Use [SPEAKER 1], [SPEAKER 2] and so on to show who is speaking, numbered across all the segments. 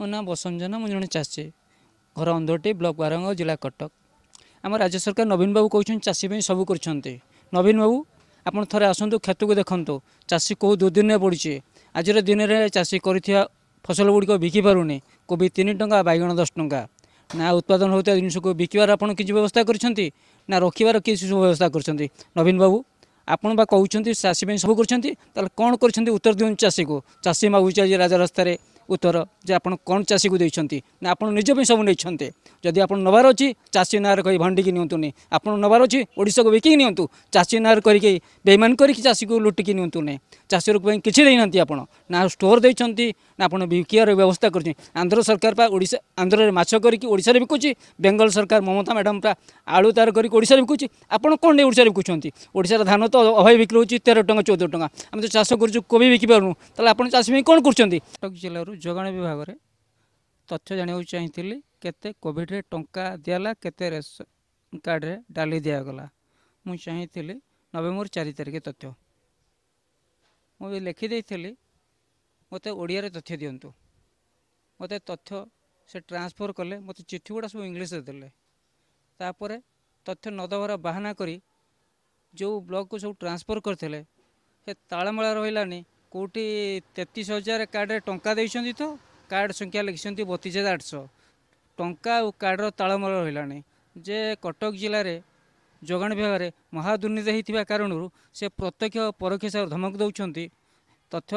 [SPEAKER 1] ମୋ ନାଁ ବସନ୍ତ ଜେନା ମୁଁ ଜଣେ ଚାଷୀ ଘର ଅନ୍ଧଟି ବ୍ଲକ୍ ବାରଙ୍ଗ ଜିଲ୍ଲା କଟକ ଆମ ରାଜ୍ୟ ସରକାର ନବୀନ ବାବୁ କହୁଛନ୍ତି ଚାଷୀ ପାଇଁ ସବୁ କରିଛନ୍ତି ନବୀନ ବାବୁ ଆପଣ ଥରେ ଆସନ୍ତୁ କ୍ଷେତକୁ ଦେଖନ୍ତୁ ଚାଷୀ କେଉଁ ଦୁର୍ଦିନରେ ପଡ଼ିଛି ଆଜିର ଦିନରେ ଚାଷୀ କରିଥିବା ଫସଲ ଗୁଡ଼ିକ ବିକିପାରୁନି କୋବି ତିନି ଟଙ୍କା ବାଇଗଣ ଦଶ ଟଙ୍କା ନା ଉତ୍ପାଦନ ହେଉଥିବା ଜିନିଷକୁ ବିକିବାର ଆପଣ କିଛି ବ୍ୟବସ୍ଥା କରିଛନ୍ତି ନା ରଖିବାର କିଛି ସବୁ ବ୍ୟବସ୍ଥା କରିଛନ୍ତି ନବୀନ ବାବୁ ଆପଣ ବା କହୁଛନ୍ତି ଚାଷୀ ପାଇଁ ସବୁ କରିଛନ୍ତି ତାହେଲେ କ'ଣ କରିଛନ୍ତି ଉତ୍ତର ଦିଅନ୍ତୁ ଚାଷୀକୁ ଚାଷୀ ମାଗୁଛି ଆଜି ରାଜା ଉତ୍ତର ଯେ ଆପଣ କ'ଣ ଚାଷୀକୁ ଦେଇଛନ୍ତି ନା ଆପଣ ନିଜ ପାଇଁ ସବୁ ନେଇଛନ୍ତି ଯଦି ଆପଣ ନେବାର ଅଛି ଚାଷୀ ନାଁରେ କହି ଭାଣ୍ଡିକି ନିଅନ୍ତୁନି ଆପଣ ନେବାର ଅଛି ଓଡ଼ିଶାକୁ ବିକିକି ନିଅନ୍ତୁ ଚାଷୀ ନାଁରେ କରିକି ବେଇମାନ କରିକି ଚାଷୀକୁ ଲୁଟିକି ନିଅନ୍ତୁନି ଚାଷୀର ପାଇଁ କିଛି ଦେଇନାହାନ୍ତି ଆପଣ ନା ଷ୍ଟୋର୍ ଦେଇଛନ୍ତି ନା ଆପଣ ବିକିବାର ବ୍ୟବସ୍ଥା କରିଛନ୍ତି ଆନ୍ଧ୍ର ସରକାର ପା ଓଡ଼ିଶା ଆନ୍ଧ୍ରରେ ମାଛ କରିକି ଓଡ଼ିଶାରେ ବିକୁଛି ବେଙ୍ଗଲ ସରକାର ମମତା ମ୍ୟାଡ଼ାମ୍ ପା ଆଳୁ ତାର କରିକି ଓଡ଼ିଶାରେ ବିକୁଛି ଆପଣ କ'ଣ ନେଇ ଓଡ଼ିଶାରେ ବିକୁଛନ୍ତି ଓଡ଼ିଶାରେ ଧାନ ତ ଅଭାବ ବିକ୍ରି ହେଉଛି ତେର ଟଙ୍କା ଚଉଦ ଟଙ୍କା ଆମେ ତ ଚାଷ କରୁଛୁ କୋବି ବିକିପାରୁନୁ ତାହେଲେ ଆପଣ ଚାଷୀ ପାଇଁ କ'ଣ କରୁଛନ୍ତି କଟକ ଜିଲ୍ଲାରୁ ଯୋଗାଣ ବିଭାଗରେ ତଥ୍ୟ ଜାଣିବାକୁ ଚାହିଁଥିଲି କେତେ କୋଭିଡ଼ରେ ଟଙ୍କା ଦିଆଗଲା କେତେ ରେସନ୍ କାର୍ଡ଼ରେ ଡାଲି ଦିଆଗଲା ମୁଁ ଚାହିଁଥିଲି ନଭେମ୍ବର ଚାରି ତାରିଖ ତଥ୍ୟ ମୁଁ ବି ଲେଖିଦେଇଥିଲି ମୋତେ ଓଡ଼ିଆରେ ତଥ୍ୟ ଦିଅନ୍ତୁ ମୋତେ ତଥ୍ୟ ସେ ଟ୍ରାନ୍ସଫର୍ କଲେ ମୋତେ ଚିଠି ଗୁଡ଼ା ସବୁ ଇଂଲିଶରେ ଦେଲେ ତାପରେ ତଥ୍ୟ ନଦେବାର ବାହାନା କରି ଯେଉଁ ବ୍ଲକ୍କୁ ସବୁ ଟ୍ରାନ୍ସଫର୍ କରିଥିଲେ ସେ ତାଳମେଳା ରହିଲାନି କେଉଁଠି ତେତିଶ ହଜାର କାର୍ଡ଼ରେ ଟଙ୍କା ଦେଇଛନ୍ତି ତ କାର୍ଡ଼ ସଂଖ୍ୟା ଲେଖିଛନ୍ତି ବତିଶ ହଜାର ଆଠଶହ ଟଙ୍କା ଆଉ କାର୍ଡ଼ର ତାଳମେଳ ରହିଲାଣି ଯେ କଟକ ଜିଲ୍ଲାରେ ଯୋଗାଣ ବିଭାଗରେ ମହାଦୁର୍ନୀତି ହୋଇଥିବା କାରଣରୁ ସେ ପ୍ରତ୍ୟକ୍ଷ ପରୋକ୍ଷ ହିସାବରେ ଧମକ ଦେଉଛନ୍ତି ତଥ୍ୟ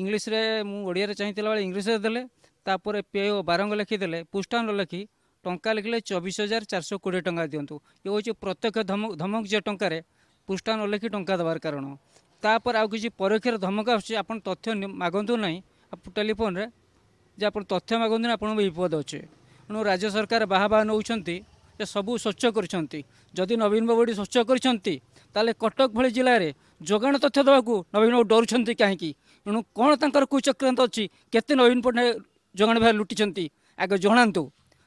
[SPEAKER 1] ଇଂଲିଶରେ ମୁଁ ଓଡ଼ିଆରେ ଚାହିଁଥିଲା ବେଳେ ଇଂଲିଶରେ ଦେଲେ ତାପରେ ପେ ଓ ବାରଙ୍ଗ ଲେଖିଦେଲେ ପୁଷ୍ଟାଙ୍ଗ ଲେଖି ଟଙ୍କା ଲେଖିଲେ ଚବିଶ ହଜାର ଚାରିଶହ କୋଡ଼ିଏ ଟଙ୍କା ଦିଅନ୍ତୁ ଇଏ ହେଉଛି ପ୍ରତ୍ୟକ୍ଷ ଧମକ ଧମକ ଯେ ଟଙ୍କାରେ ପୁଷ୍ଟାଙ୍ଗ ଲେଖି ଟଙ୍କା ଦେବାର କାରଣ ତାପରେ ଆଉ କିଛି ପରୀକ୍ଷାର ଧମକ ଆସୁଛି ଆପଣ ତଥ୍ୟ ମାଗନ୍ତୁ ନାହିଁ ଟେଲିଫୋନରେ ଯେ ଆପଣ ତଥ୍ୟ ମାଗନ୍ତୁ ନାହିଁ ଆପଣଙ୍କୁ ବିପଦ ଅଛି ତେଣୁ ରାଜ୍ୟ ସରକାର ବାହା ବାହା ନେଉଛନ୍ତି ଯେ ସବୁ ସ୍ୱଚ୍ଛ କରିଛନ୍ତି ଯଦି ନବୀନ ବାବୁ ଏଠି ସ୍ୱଚ୍ଛ କରିଛନ୍ତି ତାହେଲେ କଟକ ଭଳି ଜିଲ୍ଲାରେ ଯୋଗାଣ ତଥ୍ୟ ଦେବାକୁ ନବୀନ ବାବୁ ଡରୁଛନ୍ତି କାହିଁକି ତେଣୁ କ'ଣ ତାଙ୍କର କୁଚକ୍ରାନ୍ତ ଅଛି କେତେ ନବୀନ ପଟ୍ଟନାୟକ ଯୋଗାଣ ଭାବେ ଲୁଟିଛନ୍ତି ଆଗ ଜଣାନ୍ତୁ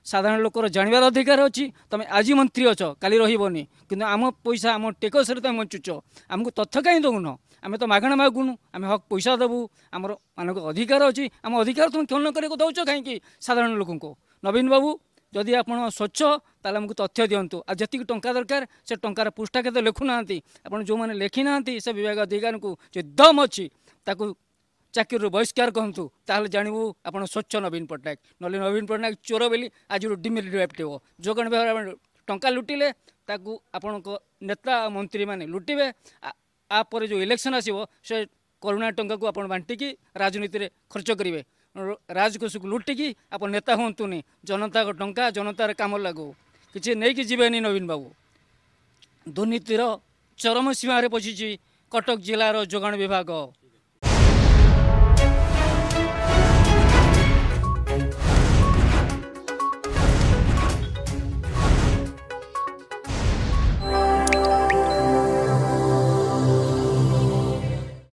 [SPEAKER 1] ସାଧାରଣ ଲୋକର ଜାଣିବାର ଅଧିକାର ଅଛି ତୁମେ ଆଜି ମନ୍ତ୍ରୀ ଅଛ କାଲି ରହିବନି କିନ୍ତୁ ଆମ ପଇସା ଆମ ଟେକସରେ ତୁମେ ବଞ୍ଚୁଛ ଆମକୁ ତଥ୍ୟ କାହିଁ ଦେଉନ ଆମେ ତ ମାଗଣା ମାଗୁନୁ ଆମେ ହକ୍ ପଇସା ଦେବୁ ଆମର ମାନଙ୍କ ଅଧିକାର ଅଛି ଆମ ଅଧିକାର ତୁମେ କ୍ଷଣ କରିବାକୁ ଦେଉଛ କାହିଁକି ସାଧାରଣ ଲୋକଙ୍କୁ ନବୀନ ବାବୁ ଯଦି ଆପଣ ସ୍ୱଚ୍ଛ ତାହେଲେ ଆମକୁ ତଥ୍ୟ ଦିଅନ୍ତୁ ଆଉ ଯେତିକି ଟଙ୍କା ଦରକାର ସେ ଟଙ୍କାର ପୃଷ୍ଠା କେତେ ଲେଖୁନାହାନ୍ତି ଆପଣ ଯେଉଁମାନେ ଲେଖିନାହାନ୍ତି ସେ ବିଭାଗ ଅଧିକାରୀଙ୍କୁ ଯେ ଦମ୍ ଅଛି ତାକୁ ଚାକିରିରୁ ବହିଷ୍କାର କହନ୍ତୁ ତାହେଲେ ଜାଣିବୁ ଆପଣ ସ୍ୱଚ୍ଛ ନବୀନ ପଟ୍ଟନାୟକ ନହେଲେ ନବୀନ ପଟ୍ଟନାୟକ ଚୋର ବୋଲି ଆଜିରୁ ଡିମିଲି ବ୍ୟାପଟିବ ଯୋଗାଣ ବିଭାଗ ଟଙ୍କା ଲୁଟିଲେ ତାକୁ ଆପଣଙ୍କ ନେତା ମନ୍ତ୍ରୀମାନେ ଲୁଟିବେ ଆ ପରେ ଯେଉଁ ଇଲେକ୍ସନ୍ ଆସିବ ସେ କରୋନା ଟଙ୍କାକୁ ଆପଣ ବାଣ୍ଟିକି ରାଜନୀତିରେ ଖର୍ଚ୍ଚ କରିବେ ରାଜକୋଷକୁ ଲୁଟିକି ଆପଣ ନେତା ହୁଅନ୍ତୁନି ଜନତାଙ୍କ ଟଙ୍କା ଜନତାର କାମ ଲାଗୁ କିଛି ନେଇକି ଯିବେନି ନବୀନ ବାବୁ ଦୁର୍ନୀତିର ଚରମ ସୀମାରେ ପଶିଛି କଟକ ଜିଲ୍ଲାର ଯୋଗାଣ ବିଭାଗ